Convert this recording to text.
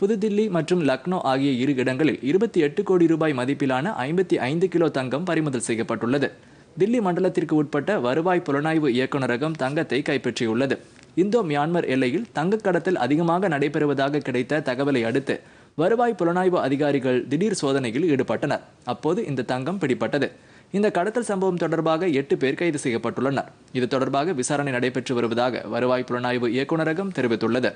புதுதில்லி மற்றும் லக்னோ ஆகிய இரு இடங்களில் இருபத்தி எட்டு கோடி ரூபாய் மதிப்பிலான ஐம்பத்தி ஐந்து கிலோ தங்கம் பறிமுதல் செய்யப்பட்டுள்ளது தில்லி மண்டலத்திற்கு உட்பட்ட வருவாய் புலனாய்வு இயக்குநரகம் தங்கத்தை கைப்பற்றியுள்ளது இந்தோ மியான்மர் எல்லையில் தங்கக் கடத்தல் அதிகமாக நடைபெறுவதாக கிடைத்த தகவலை அடுத்து வருவாய் புலனாய்வு அதிகாரிகள் திடீர் சோதனையில் ஈடுபட்டனர் அப்போது இந்த தங்கம் பிடிப்பட்டது இந்த கடத்தல் சம்பவம் தொடர்பாக எட்டு பேர் கைது செய்யப்பட்டுள்ளனர் இது தொடர்பாக விசாரணை நடைபெற்று வருவதாக வருவாய் புலனாய்வு இயக்குநரகம் தெரிவித்துள்ளது